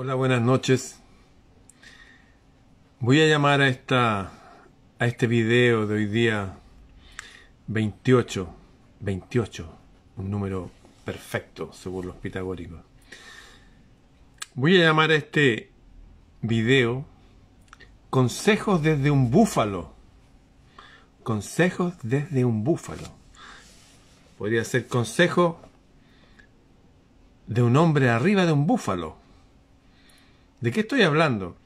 Hola, buenas noches. Voy a llamar a, esta, a este video de hoy día 28, 28, un número perfecto según los pitagóricos. Voy a llamar a este video Consejos desde un búfalo. Consejos desde un búfalo. Podría ser consejo de un hombre arriba de un búfalo ¿De qué estoy hablando?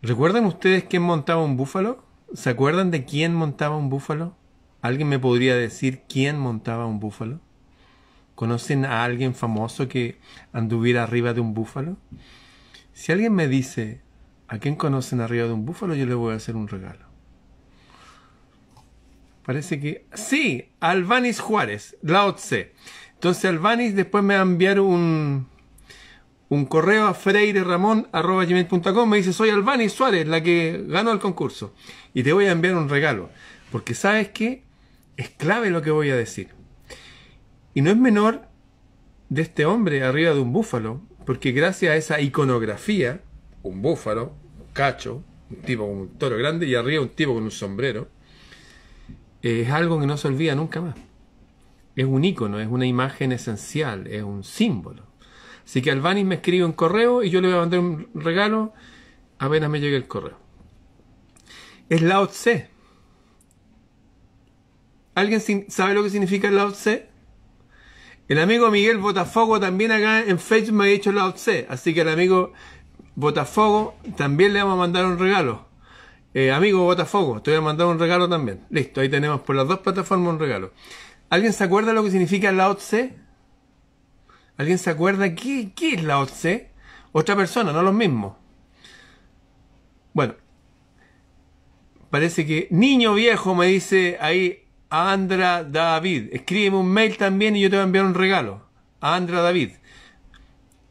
¿Recuerdan ustedes quién montaba un búfalo? ¿Se acuerdan de quién montaba un búfalo? ¿Alguien me podría decir quién montaba un búfalo? ¿Conocen a alguien famoso que anduviera arriba de un búfalo? Si alguien me dice a quién conocen arriba de un búfalo, yo le voy a hacer un regalo. Parece que. Sí, Albanis Juárez, la OTC. Entonces Albanis después me va a enviar un, un correo a freireramon.com. Me dice, soy Albani Suárez, la que ganó el concurso. Y te voy a enviar un regalo. Porque sabes que es clave lo que voy a decir. Y no es menor de este hombre arriba de un búfalo. Porque gracias a esa iconografía, un búfalo, un cacho, un tipo con un toro grande y arriba un tipo con un sombrero, eh, es algo que no se olvida nunca más. Es un icono, es una imagen esencial, es un símbolo. Así que Albani me escribe un correo y yo le voy a mandar un regalo apenas me llegue el correo. Es la OTC. ¿Alguien sabe lo que significa la Tse? El amigo Miguel Botafogo también acá en Facebook me ha dicho la Tse. Así que el amigo Botafogo también le vamos a mandar un regalo. Eh, amigo Botafogo, te voy a mandar un regalo también. Listo, ahí tenemos por las dos plataformas un regalo. ¿Alguien se acuerda lo que significa la Tse? ¿Alguien se acuerda qué, es la O.C.? Otra persona, no los mismos. Bueno, parece que niño viejo me dice ahí Andra David. Escríbeme un mail también y yo te voy a enviar un regalo. Andra David.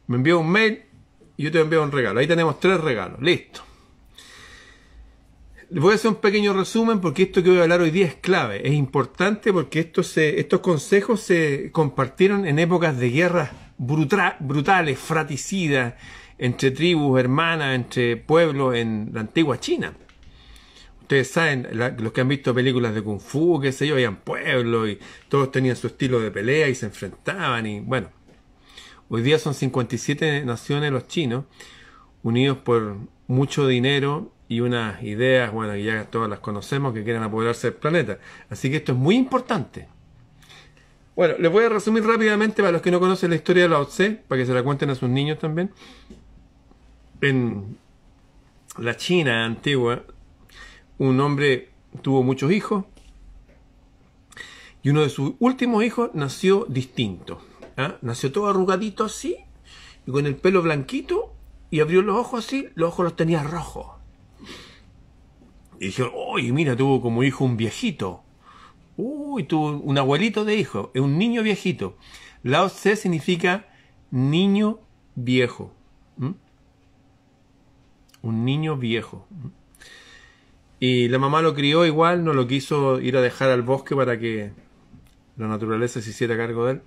Me envió un mail y yo te voy a enviar un regalo. Ahí tenemos tres regalos. Listo. Voy a hacer un pequeño resumen porque esto que voy a hablar hoy día es clave, es importante porque estos, consejos se compartieron en épocas de guerras brutales, fraticidas, entre tribus, hermanas, entre pueblos en la antigua China. Ustedes saben, los que han visto películas de Kung Fu, qué sé yo, habían pueblos y todos tenían su estilo de pelea y se enfrentaban y bueno. Hoy día son 57 naciones los chinos, unidos por mucho dinero y unas ideas, bueno, que ya todas las conocemos, que quieren apoderarse del planeta. Así que esto es muy importante. Bueno, les voy a resumir rápidamente para los que no conocen la historia de la Tse, para que se la cuenten a sus niños también. En la China antigua, un hombre tuvo muchos hijos y uno de sus últimos hijos nació distinto. ¿ah? Nació todo arrugadito así y con el pelo blanquito y abrió los ojos así, los ojos los tenía rojos. Y dijeron, uy, mira, tuvo como hijo un viejito. Uy, tuvo un abuelito de hijo, Es un niño viejito. Lao Tse significa niño viejo. Un niño viejo. Y la mamá lo crió igual, no lo quiso ir a dejar al bosque para que la naturaleza se hiciera cargo de él.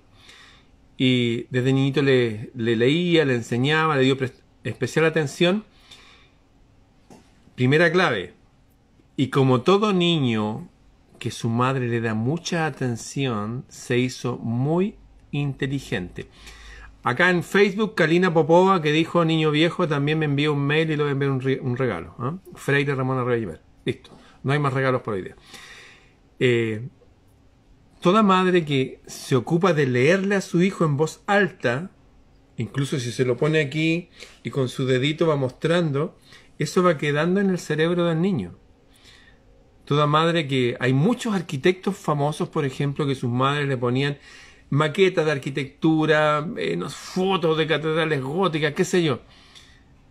Y desde niñito le, le leía, le enseñaba, le dio especial atención. Primera clave. Y como todo niño que su madre le da mucha atención, se hizo muy inteligente. Acá en Facebook, Kalina Popova, que dijo niño viejo, también me envió un mail y a enviar un, regalo. ¿ah? Freire Ramona ver Listo. No hay más regalos por hoy día. Eh, toda madre que se ocupa de leerle a su hijo en voz alta Incluso si se lo pone aquí y con su dedito va mostrando, eso va quedando en el cerebro del niño. Toda madre que hay muchos arquitectos famosos, por ejemplo, que sus madres le ponían maquetas de arquitectura, eh, fotos de catedrales góticas, qué sé yo.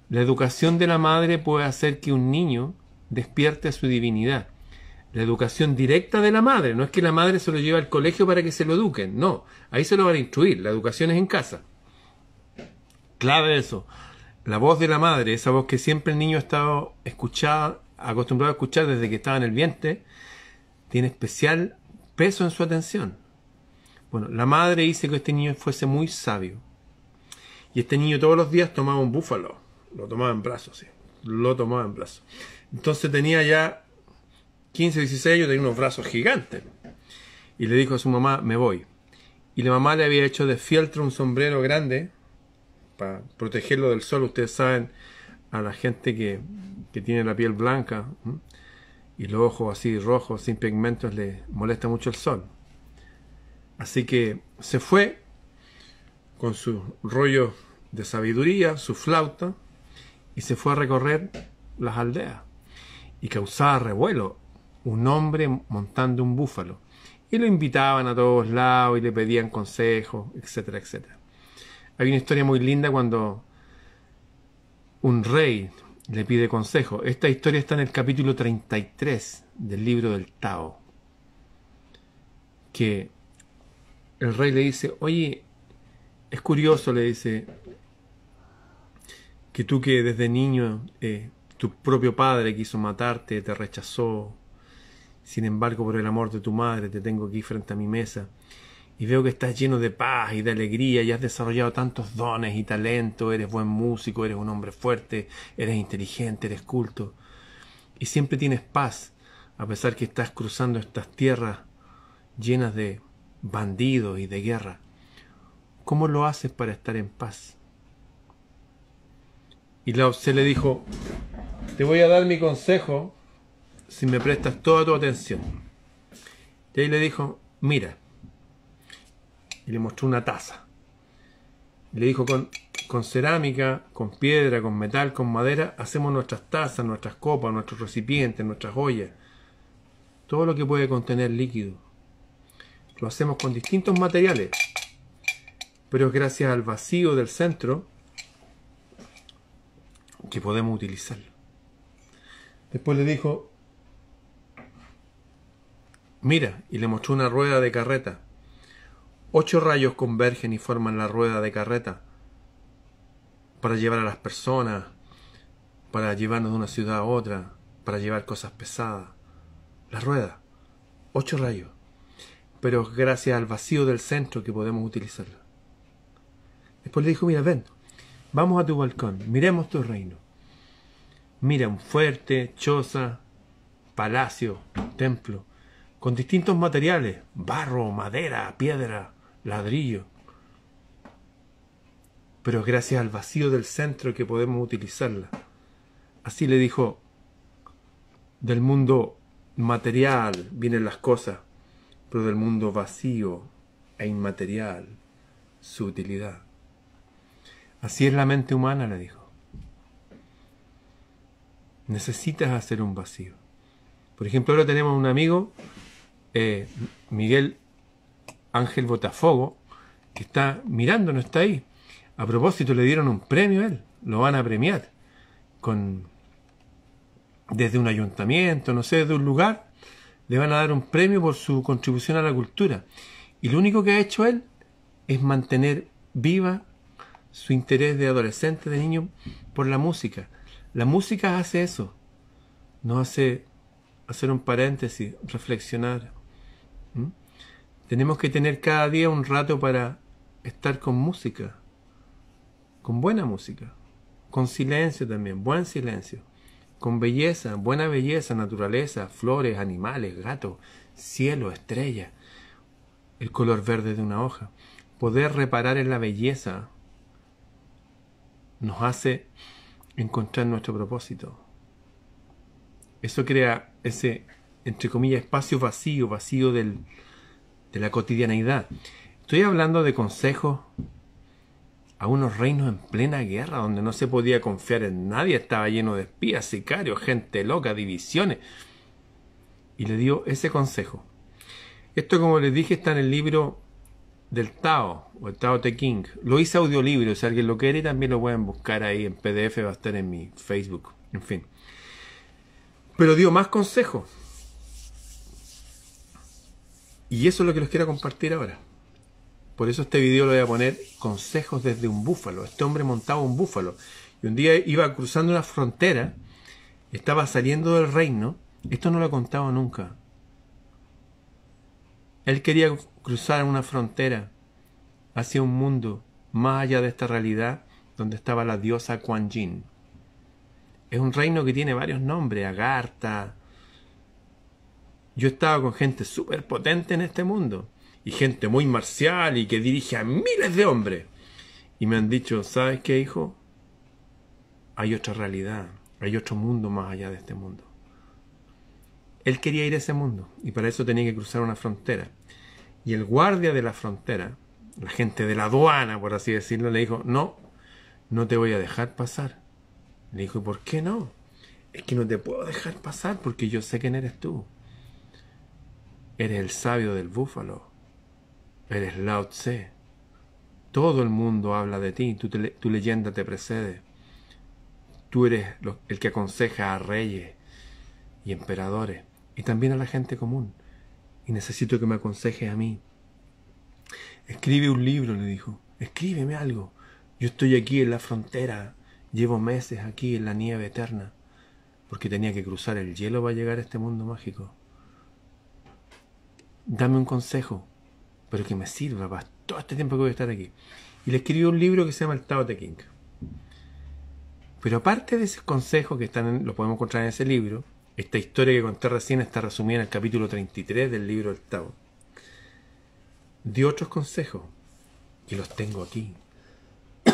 La educación de la madre puede hacer que un niño despierte su divinidad. La educación directa de la madre, no es que la madre se lo lleve al colegio para que se lo eduquen, no, ahí se lo van a instruir, la educación es en casa clave eso. La voz de la madre, esa voz que siempre el niño ha estado escuchado, acostumbrado a escuchar desde que estaba en el vientre, tiene especial peso en su atención. Bueno, la madre dice que este niño fuese muy sabio. Y este niño todos los días tomaba un búfalo. Lo tomaba en brazos, sí. Lo tomaba en brazos. Entonces tenía ya 15, 16 años, tenía unos brazos gigantes. Y le dijo a su mamá, me voy. Y la mamá le había hecho de fieltro un sombrero grande para protegerlo del sol. Ustedes saben, a la gente que, tiene la piel blanca y los ojos así rojos, sin pigmentos, le molesta mucho el sol. Así que se fue con su rollo de sabiduría, su flauta, y se fue a recorrer las aldeas. Y causaba revuelo un hombre montando un búfalo. Y lo invitaban a todos lados y le pedían consejos, etcétera, etcétera. Hay una historia muy linda cuando un rey le pide consejo. Esta historia está en el capítulo 33 del libro del Tao. Que el rey le dice, oye, es curioso, le dice, que tú que desde niño eh, tu propio padre quiso matarte, te rechazó, sin embargo por el amor de tu madre te tengo aquí frente a mi mesa y veo que estás lleno de paz y de alegría y has desarrollado tantos dones y talento, eres buen músico, eres un hombre fuerte, eres inteligente, eres culto y siempre tienes paz a pesar que estás cruzando estas tierras llenas de bandidos y de guerra. ¿Cómo lo haces para estar en paz? Y Lao se le dijo, te voy a dar mi consejo si me prestas toda tu atención. Y ahí le dijo, mira, y le mostró una taza. le dijo con, cerámica, con piedra, con metal, con madera, hacemos nuestras tazas, nuestras copas, nuestros recipientes, nuestras ollas, todo lo que puede contener líquido. Lo hacemos con distintos materiales, pero es gracias al vacío del centro que podemos utilizarlo. Después le dijo, mira, y le mostró una rueda de carreta ocho rayos convergen y forman la rueda de carreta para llevar a las personas, para llevarnos de una ciudad a otra, para llevar cosas pesadas. La rueda, ocho rayos, pero gracias al vacío del centro que podemos utilizarla. Después le dijo, mira, ven, vamos a tu balcón, miremos tu reino. Mira un fuerte, choza, palacio, templo, con distintos materiales, barro, madera, piedra, ladrillo. Pero es gracias al vacío del centro que podemos utilizarla. Así le dijo, del mundo material vienen las cosas, pero del mundo vacío e inmaterial su utilidad. Así es la mente humana, le dijo. Necesitas hacer un vacío. Por ejemplo, ahora tenemos un amigo, eh, Miguel Ángel Botafogo, que está mirando, no está ahí. A propósito, le dieron un premio a él, lo van a premiar con desde un ayuntamiento, no sé, desde un lugar, le van a dar un premio por su contribución a la cultura. Y lo único que ha hecho él es mantener viva su interés de adolescente, de niño, por la música. La música hace eso, No hace hacer un paréntesis, reflexionar. Tenemos que tener cada día un rato para estar con música, con buena música, con silencio también, buen silencio, con belleza, buena belleza, naturaleza, flores, animales, gatos, cielo, estrellas, el color verde de una hoja. Poder reparar en la belleza nos hace encontrar nuestro propósito. Eso crea ese, entre comillas, espacio vacío, vacío del, de la cotidianeidad. Estoy hablando de consejos a unos reinos en plena guerra donde no se podía confiar en nadie, estaba lleno de espías, sicarios, gente loca, divisiones. Y le dio ese consejo. Esto, como les dije, está en el libro del Tao, o el Tao Te King. Lo hice audiolibro, si alguien lo quiere también lo pueden buscar ahí en PDF, va a estar en mi Facebook, en fin. Pero dio más consejos. Y eso es lo que los quiero compartir ahora. Por eso este video lo voy a poner consejos desde un búfalo. Este hombre montaba un búfalo. Y un día iba cruzando una frontera, estaba saliendo del reino. Esto no lo contaba contado nunca. Él quería cruzar una frontera hacia un mundo más allá de esta realidad donde estaba la diosa Kuan Jin. Es un reino que tiene varios nombres, Agartha, yo estaba con gente súper potente en este mundo y gente muy marcial y que dirige a miles de hombres. Y me han dicho, ¿sabes qué, hijo? Hay otra realidad, hay otro mundo más allá de este mundo. Él quería ir a ese mundo y para eso tenía que cruzar una frontera. Y el guardia de la frontera, la gente de la aduana, por así decirlo, le dijo, no, no te voy a dejar pasar. Le dijo, ¿por qué no? Es que no te puedo dejar pasar porque yo sé quién eres tú. Eres el sabio del búfalo. Eres Lao Tse. Todo el mundo habla de ti, tu, tu leyenda te precede. Tú eres el que aconseja a reyes y emperadores y también a la gente común. Y necesito que me aconsejes a mí. Escribe un libro, le dijo. Escríbeme algo. Yo estoy aquí en la frontera. Llevo meses aquí en la nieve eterna. Porque tenía que cruzar el hielo para llegar a este mundo mágico dame un consejo, pero que me sirva para todo este tiempo que voy a estar aquí. Y le escribió un libro que se llama El Tao Te King. Pero aparte de esos consejos que están lo podemos encontrar en ese libro, esta historia que conté recién está resumida en el capítulo 33 del libro El Tao. Dio otros consejos y los tengo aquí.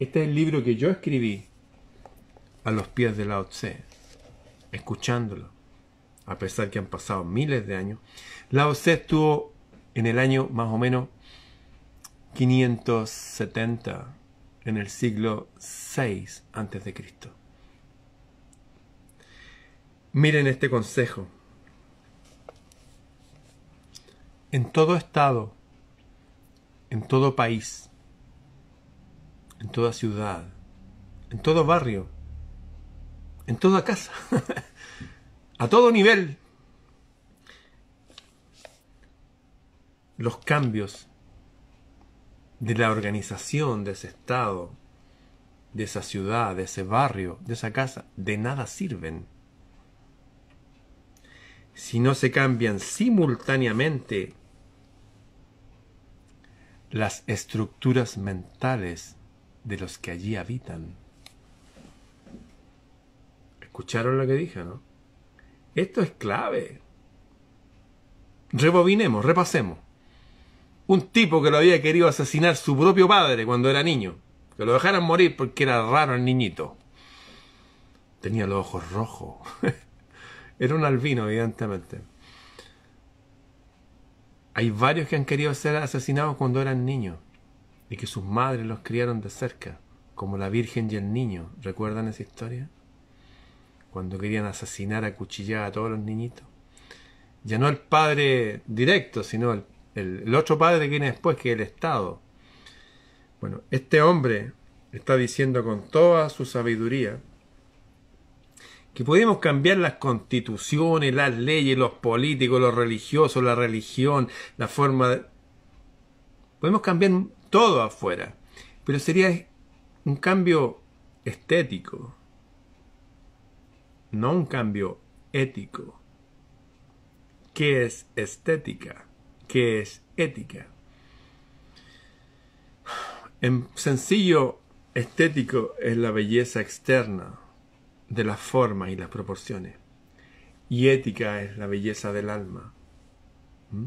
Este es el libro que yo escribí a los pies de Lao Tse, escuchándolo, a pesar que han pasado miles de años. la Tse estuvo en el año más o menos 570, en el siglo 6 Cristo Miren este consejo. En todo estado, en todo país, en toda ciudad, en todo barrio, en toda casa, a todo nivel, los cambios de la organización de ese estado, de esa ciudad, de ese barrio, de esa casa, de nada sirven. Si no se cambian simultáneamente las estructuras mentales de los que allí habitan. ¿Escucharon lo que dije, no? Esto es clave. Rebobinemos, repasemos. Un tipo que lo había querido asesinar su propio padre cuando era niño. Que lo dejaran morir porque era raro el niñito. Tenía los ojos rojos. era un albino, evidentemente. Hay varios que han querido ser asesinados cuando eran niños y que sus madres los criaron de cerca, como la Virgen y el Niño. ¿Recuerdan esa historia? cuando querían asesinar a cuchillar a todos los niñitos. Ya no el padre directo, sino el, otro padre que viene después, que es el Estado. Bueno, este hombre está diciendo con toda su sabiduría que podemos cambiar las constituciones, las leyes, los políticos, los religiosos, la religión, la forma de... Podemos cambiar todo afuera, pero sería un cambio estético, no un cambio ético. ¿Qué es estética? ¿Qué es ética? En sencillo, estético es la belleza externa de las formas y las proporciones. Y ética es la belleza del alma. ¿Mm?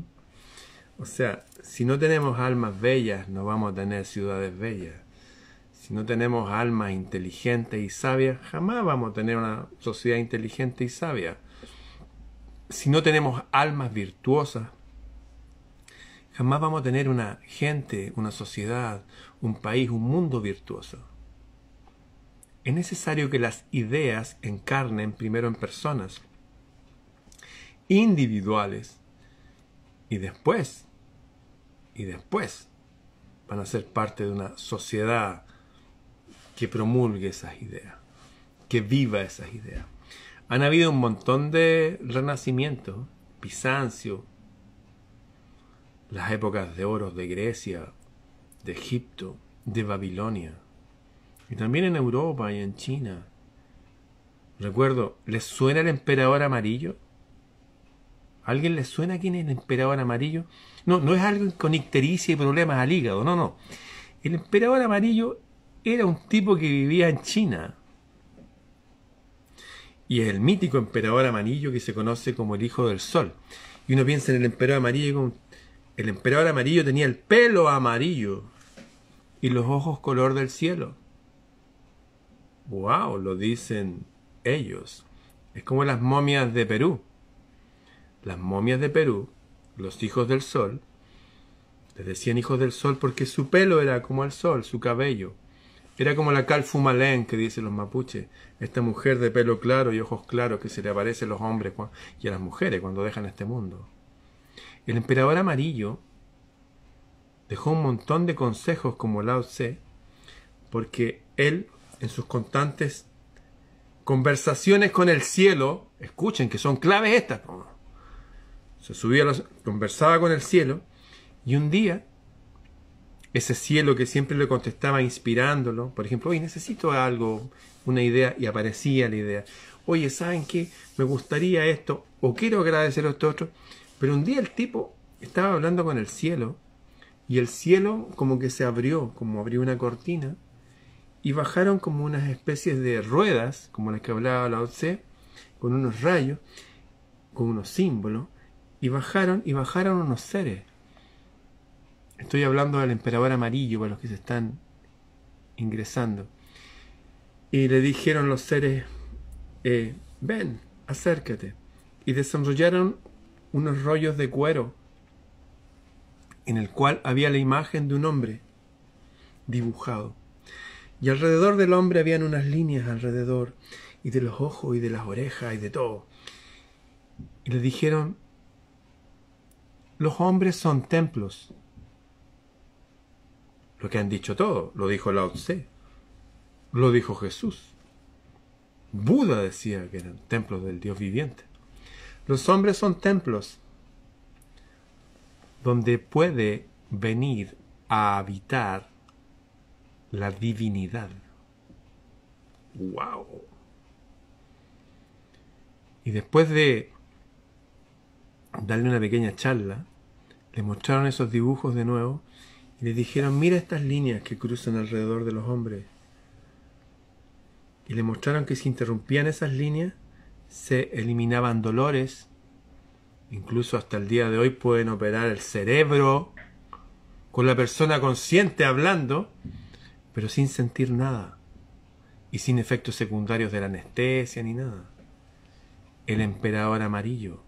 O sea, si no tenemos almas bellas, no vamos a tener ciudades bellas si no tenemos almas inteligentes y sabias, jamás vamos a tener una sociedad inteligente y sabia. Si no tenemos almas virtuosas, jamás vamos a tener una gente, una sociedad, un país, un mundo virtuoso. Es necesario que las ideas encarnen primero en personas individuales y después, y después van a ser parte de una sociedad, que promulgue esas ideas, que viva esas ideas. Han habido un montón de renacimientos, Bizancio, las épocas de oro de Grecia, de Egipto, de Babilonia, y también en Europa y en China. Recuerdo, ¿les suena el emperador amarillo? ¿Alguien les suena quién es el emperador amarillo? No, no es alguien con ictericia y problemas al hígado, no, no. El emperador amarillo era un tipo que vivía en China. Y es el mítico emperador amarillo que se conoce como el Hijo del Sol. Y uno piensa en el emperador amarillo El emperador amarillo tenía el pelo amarillo y los ojos color del cielo. ¡Wow! Lo dicen ellos. Es como las momias de Perú. Las momias de Perú, los hijos del sol, les decían hijos del sol porque su pelo era como el sol, su cabello. Era como la Calfumalén que dicen los mapuches, esta mujer de pelo claro y ojos claros que se le aparece a los hombres y a las mujeres cuando dejan este mundo. El emperador amarillo dejó un montón de consejos como Lao Tse, porque él, en sus constantes conversaciones con el cielo, escuchen que son claves estas, se subía, conversaba con el cielo, y un día ese cielo que siempre le contestaba inspirándolo, por ejemplo, hoy necesito algo, una idea, y aparecía la idea. Oye, ¿saben qué? Me gustaría esto, o quiero agradecer a esto otro. Pero un día el tipo estaba hablando con el cielo, y el cielo como que se abrió, como abrió una cortina, y bajaron como unas especies de ruedas, como las que hablaba la Tse, con unos rayos, con unos símbolos, y bajaron, y bajaron unos seres Estoy hablando del emperador amarillo para los que se están ingresando. Y le dijeron los seres, eh, ven, acércate. Y desarrollaron unos rollos de cuero en el cual había la imagen de un hombre dibujado. Y alrededor del hombre habían unas líneas alrededor, y de los ojos, y de las orejas, y de todo. Y le dijeron, los hombres son templos lo que han dicho todos, lo dijo Lao Tse, lo dijo Jesús. Buda decía que eran templos del Dios viviente. Los hombres son templos donde puede venir a habitar la divinidad. ¡Wow! Y después de darle una pequeña charla, le mostraron esos dibujos de nuevo le dijeron, mira estas líneas que cruzan alrededor de los hombres. Y le mostraron que si interrumpían esas líneas, se eliminaban dolores. Incluso hasta el día de hoy pueden operar el cerebro con la persona consciente hablando, pero sin sentir nada. Y sin efectos secundarios de la anestesia ni nada. El emperador amarillo.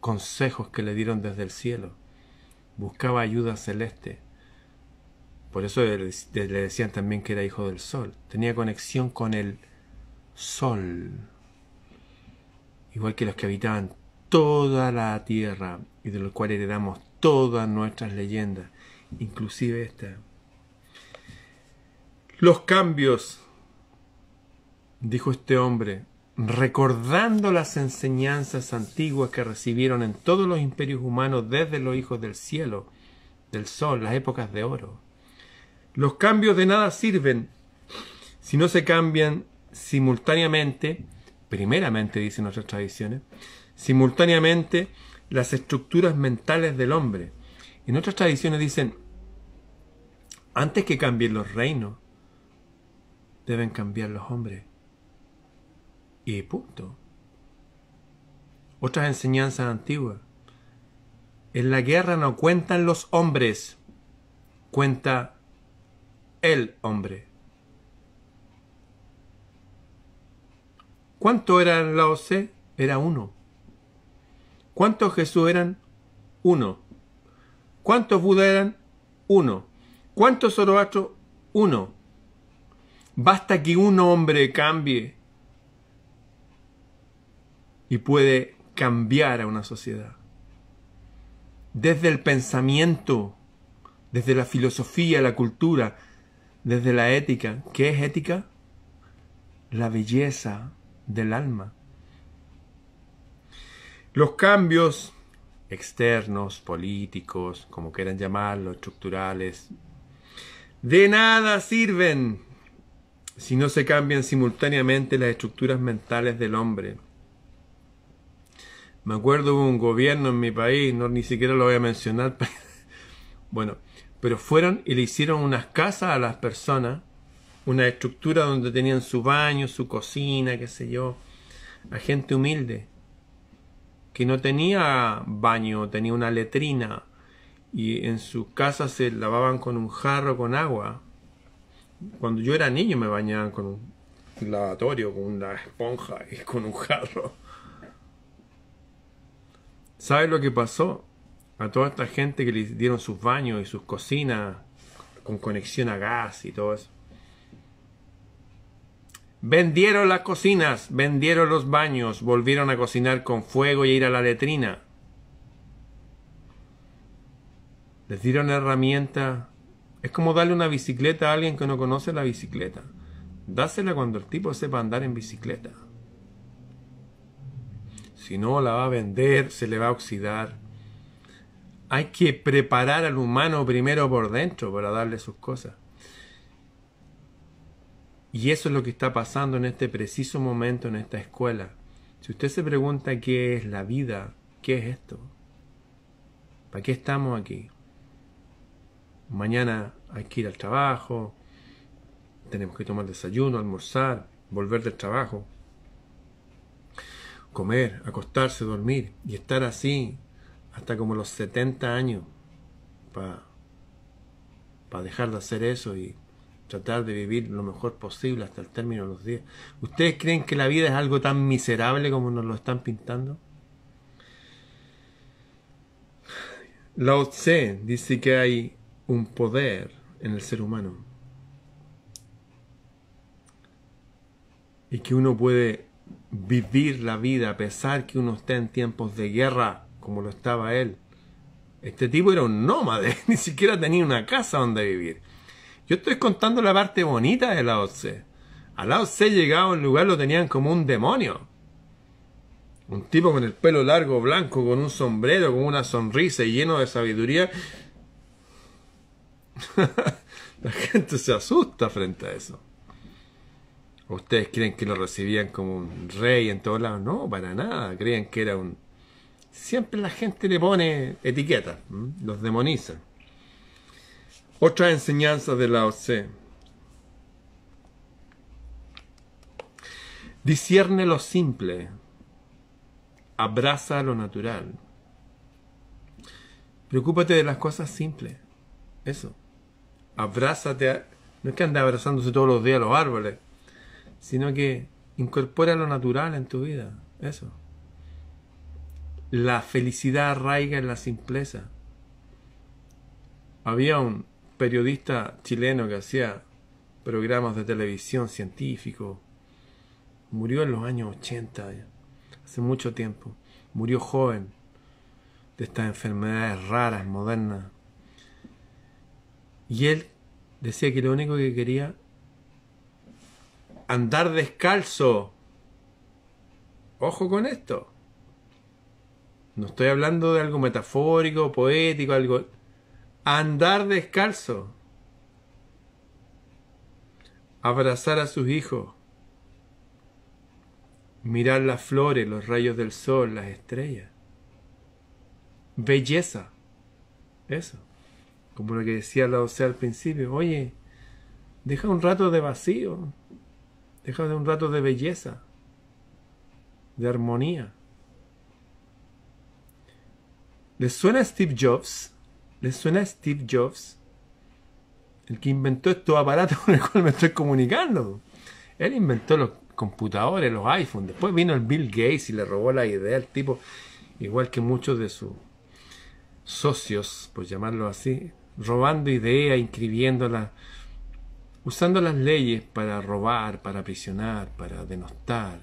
Consejos que le dieron desde el cielo buscaba ayuda celeste. Por eso le decían también que era hijo del sol. Tenía conexión con el sol. Igual que los que habitaban toda la tierra y de los cuales heredamos todas nuestras leyendas, inclusive esta. Los cambios, dijo este hombre, recordando las enseñanzas antiguas que recibieron en todos los imperios humanos desde los hijos del cielo, del sol, las épocas de oro. Los cambios de nada sirven si no se cambian simultáneamente, primeramente dicen nuestras tradiciones, simultáneamente las estructuras mentales del hombre. Y otras tradiciones dicen, antes que cambien los reinos, deben cambiar los hombres. Y punto. Otras enseñanzas antiguas. En la guerra no cuentan los hombres, cuenta el hombre. ¿Cuánto eran la OC? Era uno. ¿Cuántos Jesús eran? Uno. ¿Cuántos Buda eran? Uno. ¿Cuántos Zoroastro? Uno. Basta que un hombre cambie y puede cambiar a una sociedad. Desde el pensamiento, desde la filosofía, la cultura, desde la ética. ¿Qué es ética? La belleza del alma. Los cambios externos, políticos, como quieran llamarlos, estructurales, de nada sirven si no se cambian simultáneamente las estructuras mentales del hombre me acuerdo hubo un gobierno en mi país, no ni siquiera lo voy a mencionar. bueno, pero fueron y le hicieron unas casas a las personas, una estructura donde tenían su baño, su cocina, qué sé yo, a gente humilde que no tenía baño, tenía una letrina y en su casa se lavaban con un jarro con agua. Cuando yo era niño me bañaban con un lavatorio, con una esponja y con un jarro. ¿Sabes lo que pasó? A toda esta gente que le dieron sus baños y sus cocinas con conexión a gas y todo eso. Vendieron las cocinas, vendieron los baños, volvieron a cocinar con fuego y a ir a la letrina. Les dieron herramienta. Es como darle una bicicleta a alguien que no conoce la bicicleta. Dásela cuando el tipo sepa andar en bicicleta. Si no, la va a vender, se le va a oxidar. Hay que preparar al humano primero por dentro para darle sus cosas. Y eso es lo que está pasando en este preciso momento en esta escuela. Si usted se pregunta qué es la vida, qué es esto, ¿para qué estamos aquí? Mañana hay que ir al trabajo, tenemos que tomar desayuno, almorzar, volver del trabajo comer, acostarse, dormir y estar así hasta como los 70 años para dejar de hacer eso y tratar de vivir lo mejor posible hasta el término de los días. ¿Ustedes creen que la vida es algo tan miserable como nos lo están pintando? Lao Tse dice que hay un poder en el ser humano y que uno puede vivir la vida a pesar que uno esté en tiempos de guerra, como lo estaba él. Este tipo era un nómade, ni siquiera tenía una casa donde vivir. Yo estoy contando la parte bonita de la Tse. A Lao Tse llegaba a un lugar, lo tenían como un demonio. Un tipo con el pelo largo, blanco, con un sombrero, con una sonrisa y lleno de sabiduría. la gente se asusta frente a eso. Ustedes creen que lo recibían como un rey en todos lados. No, para nada. Creían que era un... Siempre la gente le pone etiquetas, los demoniza. Otra enseñanzas de la O.C. Discierne lo simple. Abraza lo natural. Preocúpate de las cosas simples. Eso. Abrázate. A... No es que anda abrazándose todos los días a los árboles sino que incorpora lo natural en tu vida. Eso. La felicidad arraiga en la simpleza. Había un periodista chileno que hacía programas de televisión científico. Murió en los años 80, hace mucho tiempo. Murió joven de estas enfermedades raras, modernas. Y él decía que lo único que quería andar descalzo. Ojo con esto. No estoy hablando de algo metafórico, poético, algo... Andar descalzo. Abrazar a sus hijos. Mirar las flores, los rayos del sol, las estrellas. Belleza. Eso. Como lo que decía la OCE al principio. Oye, deja un rato de vacío de un rato de belleza, de armonía. ¿Les suena Steve Jobs? ¿Les suena Steve Jobs? El que inventó estos aparatos con el cual me estoy comunicando. Él inventó los computadores, los iPhones. Después vino el Bill Gates y le robó la idea al tipo, igual que muchos de sus socios, por llamarlo así, robando ideas, inscribiéndolas usando las leyes para robar, para aprisionar, para denostar.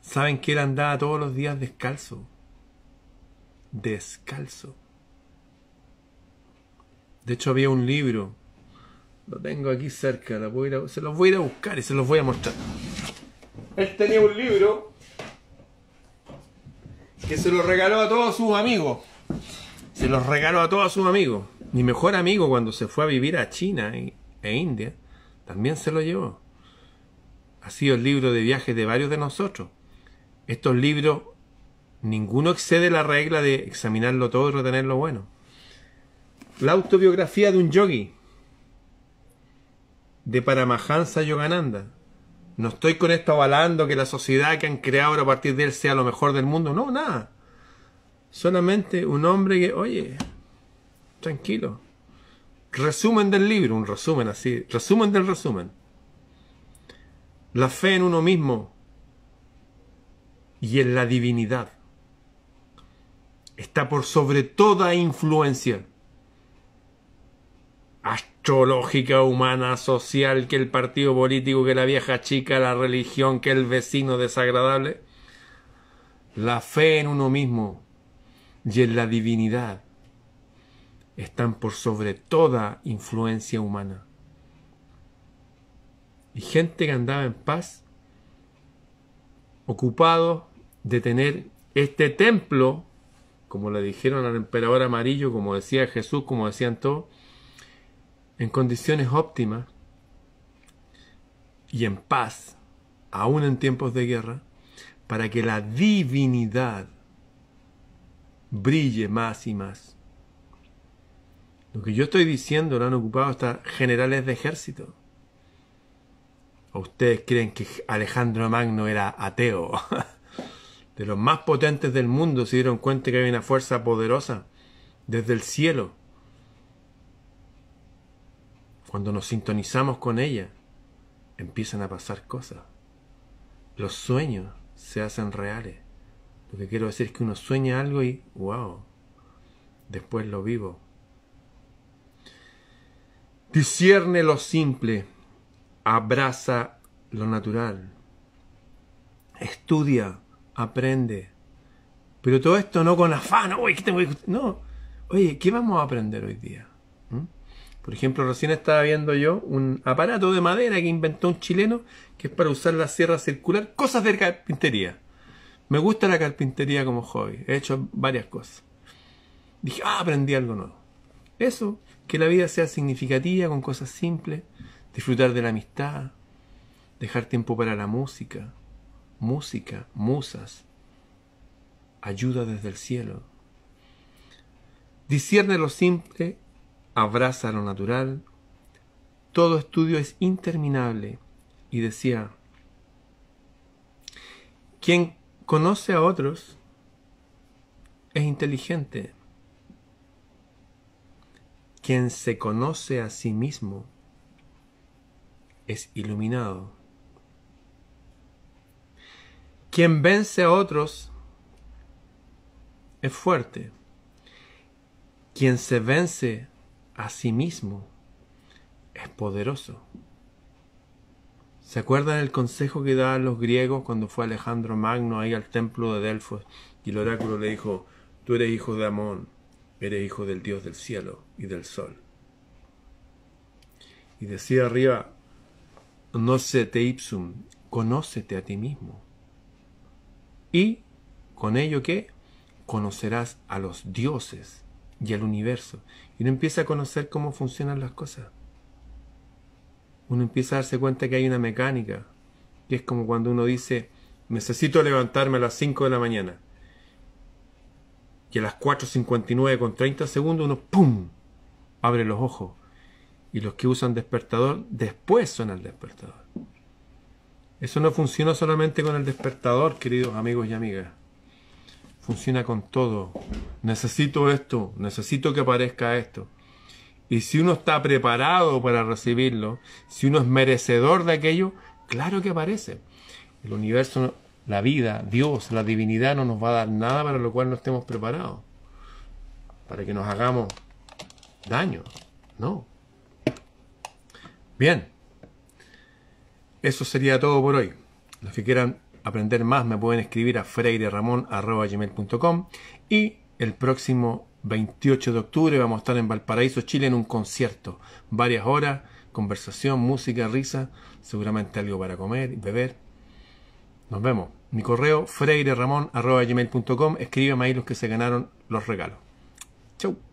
¿Saben que él andaba todos los días descalzo? Descalzo. De hecho había un libro, lo tengo aquí cerca, se los voy a ir a buscar y se los voy a mostrar. Él tenía un libro que se lo regaló a todos sus amigos. Se los regaló a todos sus amigos. Mi mejor amigo cuando se fue a vivir a China e India, también se lo llevó. Ha sido el libro de viajes de varios de nosotros. Estos libros, ninguno excede la regla de examinarlo todo y retener lo bueno. La autobiografía de un yogi, de Paramahansa Yogananda. No estoy con esto avalando que la sociedad que han creado a partir de él sea lo mejor del mundo. No, nada. Solamente un hombre que, oye, Tranquilo. Resumen del libro, un resumen así. Resumen del resumen. La fe en uno mismo y en la divinidad está por sobre toda influencia astrológica, humana, social, que el partido político, que la vieja chica, la religión, que el vecino desagradable. La fe en uno mismo y en la divinidad están por sobre toda influencia humana. Y gente que andaba en paz, ocupado de tener este templo, como le dijeron al emperador amarillo, como decía Jesús, como decían todos, en condiciones óptimas y en paz, aún en tiempos de guerra, para que la divinidad brille más y más. Lo que yo estoy diciendo lo han ocupado hasta generales de ejército. ustedes creen que Alejandro Magno era ateo? de los más potentes del mundo se dieron cuenta que había una fuerza poderosa desde el cielo. Cuando nos sintonizamos con ella, empiezan a pasar cosas. Los sueños se hacen reales. Lo que quiero decir es que uno sueña algo y, wow, después lo vivo. Discierne lo simple, abraza lo natural, estudia, aprende. Pero todo esto no con afán, uy, ¿qué tengo No, oye, ¿qué vamos a aprender hoy día? ¿Mm? Por ejemplo, recién estaba viendo yo un aparato de madera que inventó un chileno que es para usar la sierra circular, cosas de carpintería. Me gusta la carpintería como hobby, he hecho varias cosas. Dije, ah, aprendí algo nuevo. Eso, que la vida sea significativa con cosas simples, disfrutar de la amistad, dejar tiempo para la música, música, musas, ayuda desde el cielo. Discierne lo simple, abraza lo natural. Todo estudio es interminable. Y decía, quien conoce a otros es inteligente. Quien se conoce a sí mismo es iluminado. Quien vence a otros es fuerte. Quien se vence a sí mismo es poderoso. ¿Se acuerdan el consejo que daban los griegos cuando fue Alejandro Magno ahí al templo de Delfos y el oráculo le dijo, tú eres hijo de Amón, Eres hijo del Dios del cielo y del sol. Y decía arriba, no te ipsum, conócete a ti mismo. Y con ello ¿qué? conocerás a los dioses y al universo. Y uno empieza a conocer cómo funcionan las cosas. Uno empieza a darse cuenta que hay una mecánica. Que es como cuando uno dice, necesito levantarme a las 5 de la mañana y a las 4.59 con 30 segundos uno ¡pum! abre los ojos. Y los que usan despertador después son el despertador. Eso no funciona solamente con el despertador, queridos amigos y amigas. Funciona con todo. Necesito esto, necesito que aparezca esto. Y si uno está preparado para recibirlo, si uno es merecedor de aquello, claro que aparece. El universo la vida, Dios, la divinidad no nos va a dar nada para lo cual no estemos preparados, para que nos hagamos daño, no. Bien, eso sería todo por hoy. Los que quieran aprender más me pueden escribir a freireramon.com y el próximo 28 de octubre vamos a estar en Valparaíso, Chile, en un concierto. Varias horas, conversación, música, risa, seguramente algo para comer y beber. Nos vemos. Mi correo freireramon.com. Escríbeme ahí los que se ganaron los regalos. Chau.